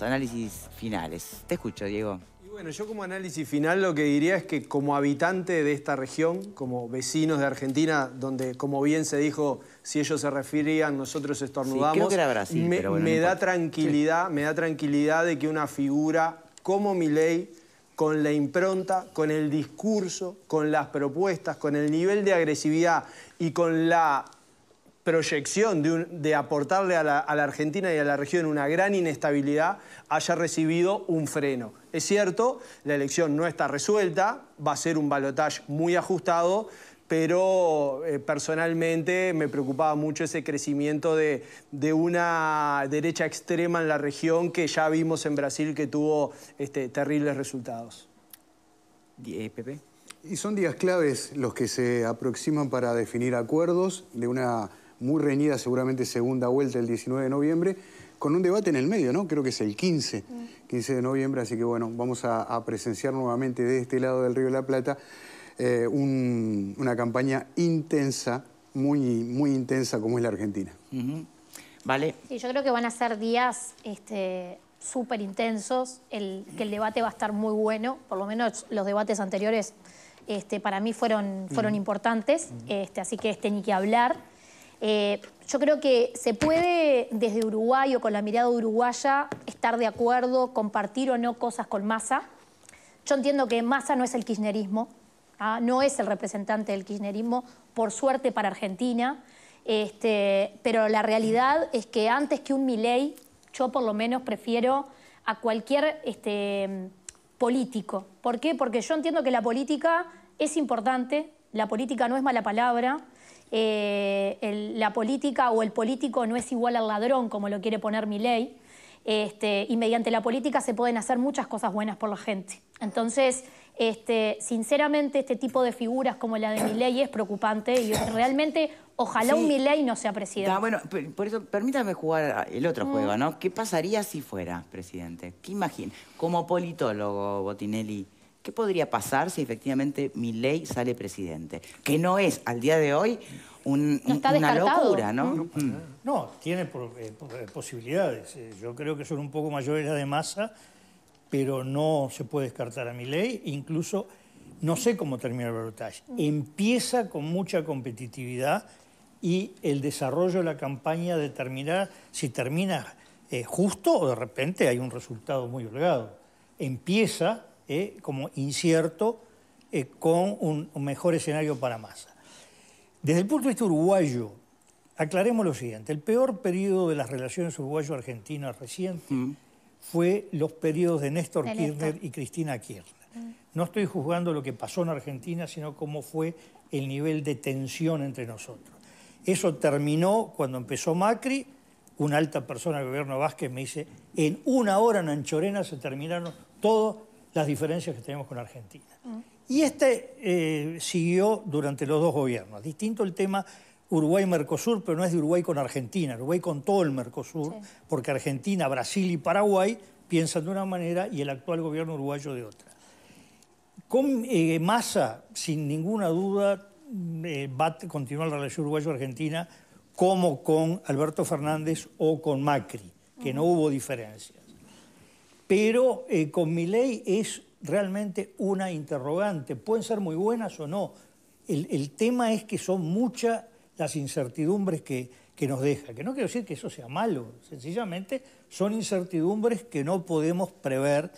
Análisis finales. Te escucho, Diego. Y bueno, yo como análisis final lo que diría es que como habitante de esta región, como vecinos de Argentina, donde como bien se dijo, si ellos se referían, nosotros estornudamos. era Brasil, me, da tranquilidad, me da tranquilidad de que una figura como Milei, con la impronta, con el discurso, con las propuestas, con el nivel de agresividad y con la proyección de, aportarle a la, Argentina y a la región una gran inestabilidad haya recibido un freno. Es cierto, la elección no está resuelta, va a ser un balotaje muy ajustado, pero eh, personalmente me preocupaba mucho ese crecimiento de, una derecha extrema en la región que ya vimos en Brasil que tuvo este, terribles resultados. Eh, y son días claves los que se aproximan para definir acuerdos de una muy reñida, seguramente segunda vuelta el 19 de noviembre, con un debate en el medio, ¿no? Creo que es el 15, 15 mm. de noviembre, así que bueno, vamos a, presenciar nuevamente de este lado del Río de la Plata eh, una campaña intensa, muy, muy intensa como es la Argentina. Vale. yo creo que van a ser días este, súper intensos, el, que el debate va a estar muy bueno, por lo menos los debates anteriores este, para mí fueron, fueron importantes, este, así que este que hablar. Eh, yo creo que se puede desde Uruguay o con la mirada uruguaya estar de acuerdo, compartir o no cosas con Massa. Yo entiendo que Massa no es el kirchnerismo, ¿ah? no es el representante del kirchnerismo, por suerte para Argentina, este, pero la realidad es que antes que un Milei, yo por lo menos prefiero a cualquier este, político. ¿Por qué? Porque yo entiendo que la política es importante, la política no es mala palabra, eh, la política o el político no es igual al ladrón, como lo quiere poner mi ley, este, y mediante la política se pueden hacer muchas cosas buenas por la gente. Entonces, este, sinceramente, este tipo de figuras como la de ley es preocupante y realmente ojalá un ley no sea presidente. Ah, bueno, por eso permítame jugar el otro mm. juego, ¿no? ¿Qué pasaría si fuera presidente? ¿Qué imagina? Como politólogo, Botinelli, ¿Qué podría pasar si efectivamente mi ley sale presidente? Que no es, al día de hoy, una locura, ¿no? No, mm. tiene eh, eh, posibilidades. Eh, yo creo que son un poco mayores la de masa, pero no se puede descartar a mi ley. Incluso, no sé cómo termina el balotaje. Empieza con mucha competitividad y el desarrollo de la campaña determinará si termina justo o de repente hay un resultado muy holgado. Empieza eh, como incierto eh, con un, mejor escenario para masa. Desde el punto de vista uruguayo, aclaremos lo siguiente, el peor periodo de las relaciones uruguayo-argentinas recientes mm. fue los periodos de Néstor Kirchner y Cristina Kirchner. Mm. No estoy juzgando lo que pasó en Argentina, sino cómo fue el nivel de tensión entre nosotros. Eso terminó cuando empezó Macri, una alta persona del gobierno Vázquez me dice, en una hora en Anchorena se terminaron todos las diferencias que tenemos con Argentina. Mm. Y este eh, siguió durante los dos gobiernos. Distinto el tema Uruguay-Mercosur, pero no es de Uruguay con Argentina, Uruguay con todo el Mercosur, porque Argentina, Brasil y Paraguay piensan de una manera y el actual gobierno uruguayo de otra. Con eh, Massa, sin ninguna duda, mm, eh, va a continuar la relación uruguayo-argentina como con Alberto Fernández o con Macri, que no hubo diferencias. Pero eh, con mi ley es realmente una interrogante. Pueden ser muy buenas o no. El, tema es que son muchas las incertidumbres que, nos deja. Que no quiero decir que eso sea malo, sencillamente son incertidumbres que no podemos prever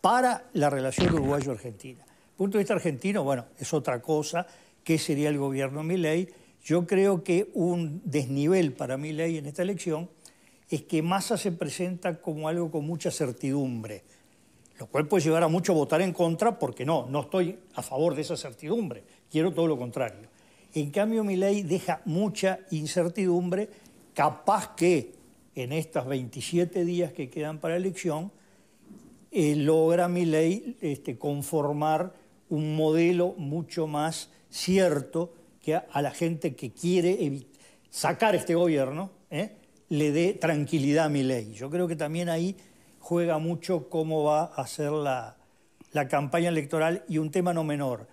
para la relación uruguayo-argentina. punto de vista argentino, bueno, es otra cosa, que sería el gobierno mi ley? Yo creo que un desnivel para mi ley en esta elección es que Massa se presenta como algo con mucha certidumbre, lo cual puede llevar a mucho votar en contra, porque no, no estoy a favor de esa certidumbre, quiero todo lo contrario. En cambio, mi ley deja mucha incertidumbre, capaz que en estos 27 días que quedan para elección, eh, logra mi ley este, conformar un modelo mucho más cierto que a, a la gente que quiere sacar este gobierno, ¿eh? le dé tranquilidad a mi ley. Yo creo que también ahí juega mucho cómo va a ser la, campaña electoral y un tema no menor.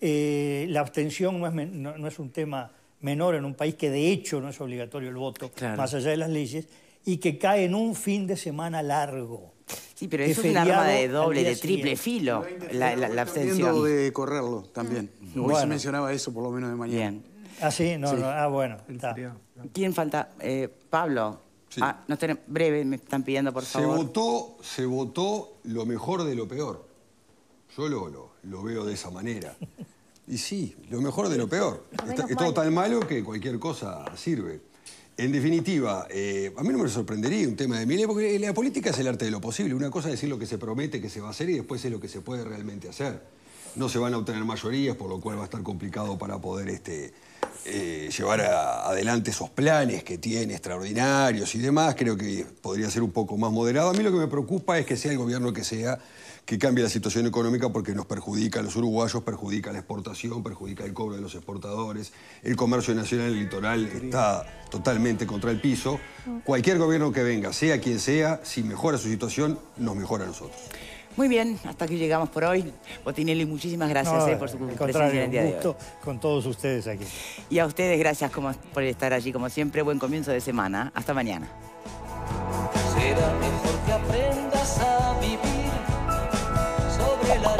Eh, la abstención no es, un tema menor en un país que de hecho no es obligatorio el voto, más allá de las leyes, y que cae en un fin de semana largo. Sí, pero eso es un arma de doble, de triple filo, la, la, de correrlo también. Hoy mm. se mencionaba eso por lo menos de mañana. Ah, sí, no, no ah, bueno. Está. ¿Quién falta? Eh, Pablo. Ah, no breve, me están pidiendo, por favor. Se votó, lo mejor de lo peor. Yo lo, veo de esa manera. Y sí, lo mejor de lo peor. es todo tan malo que cualquier cosa sirve. En definitiva, eh, a mí no me sorprendería un tema de miles porque la política es el arte de lo posible. Una cosa es decir lo que se promete que se va a hacer y después es lo que se puede realmente hacer. No se van a obtener mayorías, por lo cual va a estar complicado para poder este, eh, llevar adelante esos planes que tiene, extraordinarios y demás. Creo que podría ser un poco más moderado. A mí lo que me preocupa es que sea el gobierno que sea que cambie la situación económica porque nos perjudica a los uruguayos, perjudica la exportación, perjudica el cobro de los exportadores, el comercio nacional el litoral está totalmente contra el piso. Mm. Cualquier gobierno que venga, sea quien sea, si mejora su situación, nos mejora a nosotros. Muy bien, hasta aquí llegamos por hoy. Botinelli, muchísimas gracias eh, por su presencia en el día de hoy. con todos ustedes aquí. Y a ustedes gracias por estar allí, como siempre. Buen comienzo de semana. Hasta mañana. Será mejor aprendas a vivir sobre la